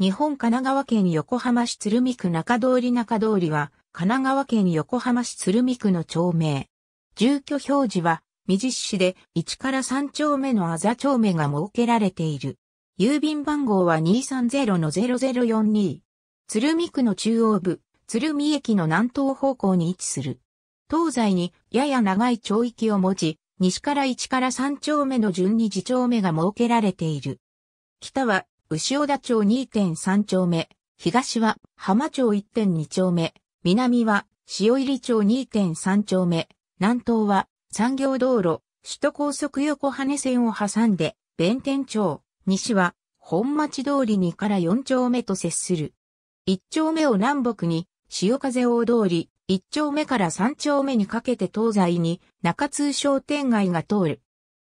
日本神奈川県横浜市鶴見区中通り中通りは、神奈川県横浜市鶴見区の町名。住居表示は、未実市で1から3丁目のあざ丁目が設けられている。郵便番号は230-0042。鶴見区の中央部、鶴見駅の南東方向に位置する。東西にやや長い町域を持ち、西から1から3丁目の順に次丁目が設けられている。北は牛尾田町2.3丁目、東は浜町1.2丁目、南は塩入町2.3丁目、南東は産業道路、首都高速横羽線を挟んで、弁天町、西は本町通り2から4丁目と接する。1丁目を南北に、潮風大通り、1丁目から3丁目にかけて東西に中通商店街が通る。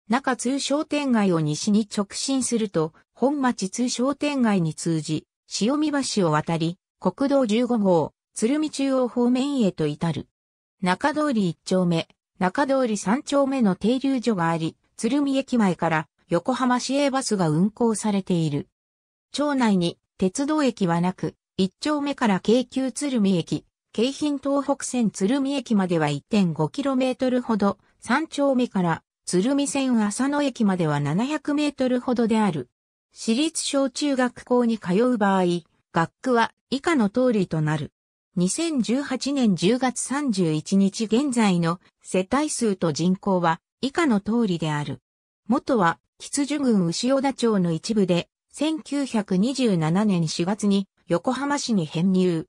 中通商店街を西に直進すると、本町通商店街に通じ、潮見橋を渡り、国道15号、鶴見中央方面へと至る。中通り1丁目、中通り3丁目の停留所があり、鶴見駅前から横浜市営バスが運行されている。町内に鉄道駅はなく、1丁目から京急鶴見駅、京浜東北線鶴見駅までは 1.5km ほど、3丁目から鶴見線浅野駅までは7 0 0ルほどである。私立小中学校に通う場合、学区は以下の通りとなる。2018年10月31日現在の世帯数と人口は以下の通りである。元は吉樹郡牛尾田町の一部で、1927年4月に横浜市に編入。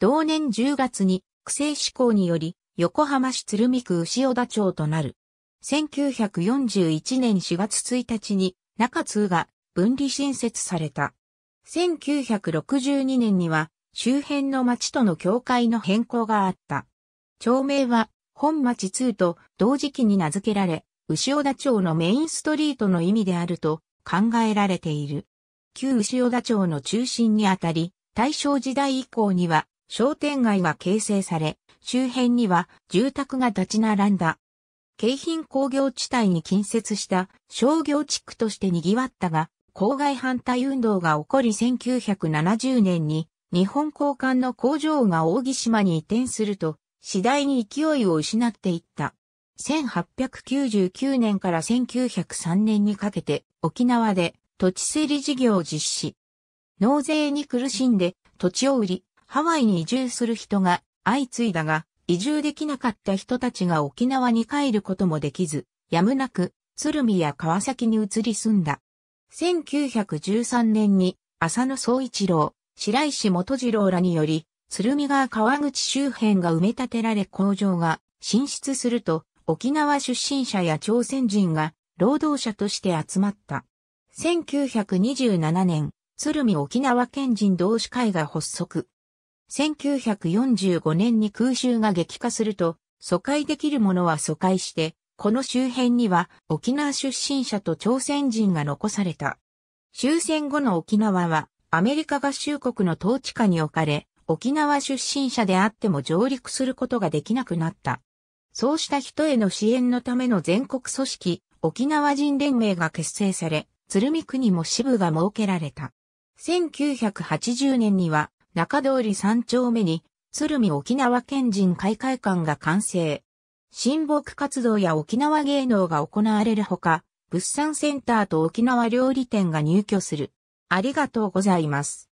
同年10月に区政施行により横浜市鶴見区牛尾田町となる。1941年4月1日に中通が分離新設された。1962年には周辺の町との境界の変更があった。町名は本町2と同時期に名付けられ、牛尾田町のメインストリートの意味であると考えられている。旧牛尾田町の中心にあたり、大正時代以降には商店街が形成され、周辺には住宅が立ち並んだ。京浜工業地帯に近接した商業地区として賑わったが、公害反対運動が起こり1970年に日本交換の工場が扇島に移転すると次第に勢いを失っていった。1899年から1903年にかけて沖縄で土地整理事業を実施。納税に苦しんで土地を売り、ハワイに移住する人が相次いだが、移住できなかった人たちが沖縄に帰ることもできず、やむなく鶴見や川崎に移り住んだ。1913年に浅野総一郎、白石元次郎らにより、鶴見川川口周辺が埋め立てられ工場が進出すると、沖縄出身者や朝鮮人が労働者として集まった。1927年、鶴見沖縄県人同志会が発足。1945年に空襲が激化すると、疎開できるものは疎開して、この周辺には沖縄出身者と朝鮮人が残された。終戦後の沖縄はアメリカ合衆国の統治下に置かれ、沖縄出身者であっても上陸することができなくなった。そうした人への支援のための全国組織、沖縄人連盟が結成され、鶴見区にも支部が設けられた。1980年には中通り3丁目に鶴見沖縄県人開会館が完成。親睦活動や沖縄芸能が行われるほか、物産センターと沖縄料理店が入居する。ありがとうございます。